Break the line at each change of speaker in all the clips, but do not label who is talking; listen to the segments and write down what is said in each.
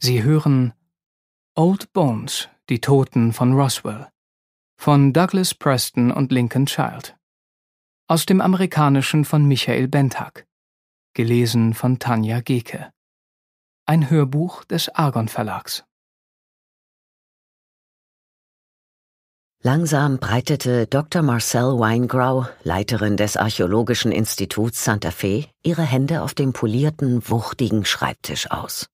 Sie hören Old Bones, die Toten von Roswell von Douglas Preston und Lincoln Child. Aus dem Amerikanischen von Michael Bentak. Gelesen von Tanja Geke. Ein Hörbuch des Argon Verlags. Langsam breitete Dr. Marcel Weingrau, Leiterin des Archäologischen Instituts Santa Fe, ihre Hände auf dem polierten, wuchtigen Schreibtisch aus.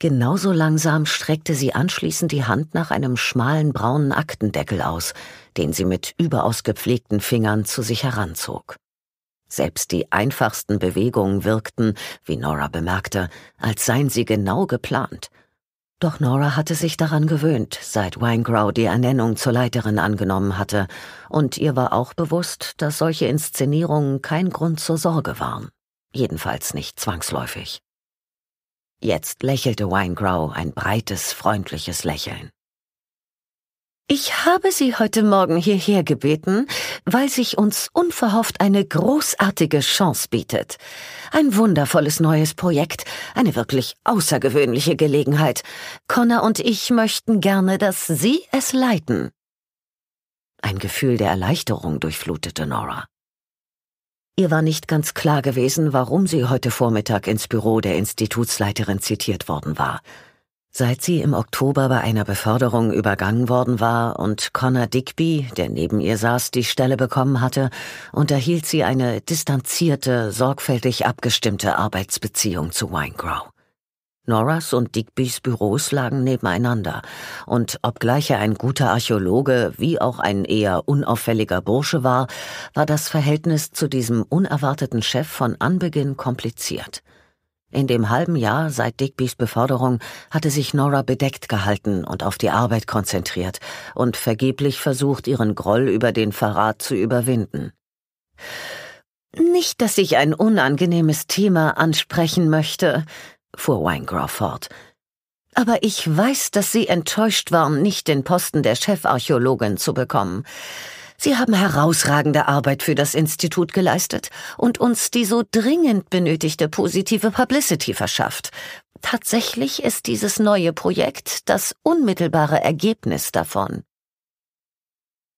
Genauso langsam streckte sie anschließend die Hand nach einem schmalen braunen Aktendeckel aus, den sie mit überaus gepflegten Fingern zu sich heranzog. Selbst die einfachsten Bewegungen wirkten, wie Nora bemerkte, als seien sie genau geplant. Doch Nora hatte sich daran gewöhnt, seit Weingrau die Ernennung zur Leiterin angenommen hatte, und ihr war auch bewusst, dass solche Inszenierungen kein Grund zur Sorge waren. Jedenfalls nicht zwangsläufig. Jetzt lächelte Winegrow ein breites, freundliches Lächeln. Ich habe Sie heute Morgen hierher gebeten, weil sich uns unverhofft eine großartige Chance bietet. Ein wundervolles neues Projekt, eine wirklich außergewöhnliche Gelegenheit. Connor und ich möchten gerne, dass Sie es leiten. Ein Gefühl der Erleichterung durchflutete Nora. Ihr war nicht ganz klar gewesen, warum sie heute Vormittag ins Büro der Institutsleiterin zitiert worden war. Seit sie im Oktober bei einer Beförderung übergangen worden war und Connor Digby, der neben ihr saß, die Stelle bekommen hatte, unterhielt sie eine distanzierte, sorgfältig abgestimmte Arbeitsbeziehung zu Winegrow. Noras und Digbys Büros lagen nebeneinander, und obgleich er ein guter Archäologe wie auch ein eher unauffälliger Bursche war, war das Verhältnis zu diesem unerwarteten Chef von Anbeginn kompliziert. In dem halben Jahr seit Digbys Beförderung hatte sich Nora bedeckt gehalten und auf die Arbeit konzentriert und vergeblich versucht, ihren Groll über den Verrat zu überwinden. Nicht, dass ich ein unangenehmes Thema ansprechen möchte, fuhr Weingrove fort. Aber ich weiß, dass Sie enttäuscht waren, nicht den Posten der Chefarchäologin zu bekommen. Sie haben herausragende Arbeit für das Institut geleistet und uns die so dringend benötigte positive Publicity verschafft. Tatsächlich ist dieses neue Projekt das unmittelbare Ergebnis davon.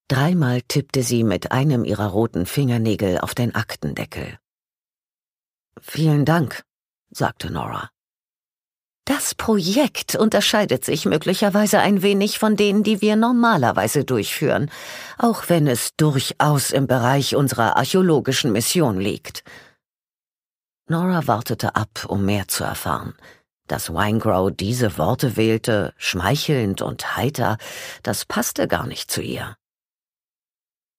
Dreimal tippte sie mit einem ihrer roten Fingernägel auf den Aktendeckel. Vielen Dank, sagte Nora. Das Projekt unterscheidet sich möglicherweise ein wenig von denen, die wir normalerweise durchführen, auch wenn es durchaus im Bereich unserer archäologischen Mission liegt. Nora wartete ab, um mehr zu erfahren. Dass Winegrow diese Worte wählte, schmeichelnd und heiter, das passte gar nicht zu ihr.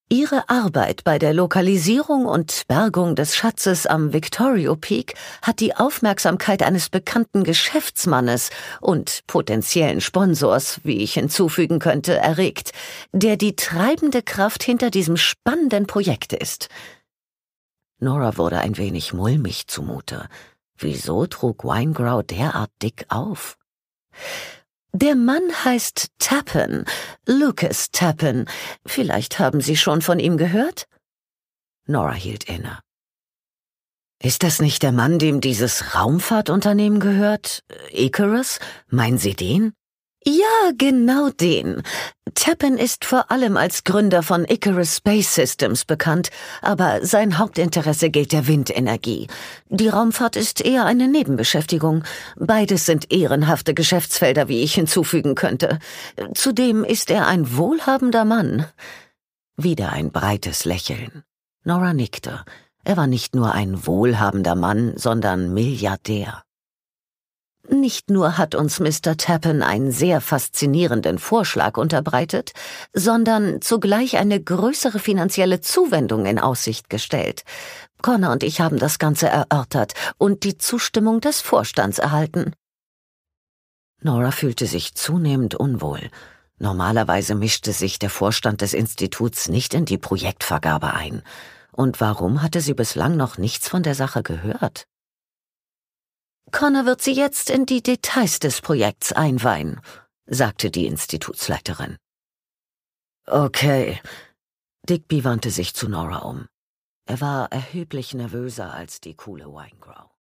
Ihre Arbeit bei der Lokalisierung und Bergung des Schatzes am Victorio Peak hat die Aufmerksamkeit eines bekannten Geschäftsmannes und potenziellen Sponsors, wie ich hinzufügen könnte, erregt, der die treibende Kraft hinter diesem spannenden Projekt ist. Nora wurde ein wenig mulmig zumute. Wieso trug Winegrow derart dick auf? Der Mann heißt Tappen, Lucas Tappen. Vielleicht haben Sie schon von ihm gehört? Nora hielt inne. Ist das nicht der Mann, dem dieses Raumfahrtunternehmen gehört? Äh, Icarus? Meinen Sie den? Ja, genau den. Tappen ist vor allem als Gründer von Icarus Space Systems bekannt, aber sein Hauptinteresse gilt der Windenergie. Die Raumfahrt ist eher eine Nebenbeschäftigung. Beides sind ehrenhafte Geschäftsfelder, wie ich hinzufügen könnte. Zudem ist er ein wohlhabender Mann. Wieder ein breites Lächeln. Nora nickte. Er war nicht nur ein wohlhabender Mann, sondern Milliardär. Nicht nur hat uns Mr. Tappen einen sehr faszinierenden Vorschlag unterbreitet, sondern zugleich eine größere finanzielle Zuwendung in Aussicht gestellt. Connor und ich haben das Ganze erörtert und die Zustimmung des Vorstands erhalten. Nora fühlte sich zunehmend unwohl. Normalerweise mischte sich der Vorstand des Instituts nicht in die Projektvergabe ein. Und warum hatte sie bislang noch nichts von der Sache gehört? Connor wird Sie jetzt in die Details des Projekts einweihen, sagte die Institutsleiterin. Okay. Digby wandte sich zu Nora um. Er war erheblich nervöser als die coole Winegrow.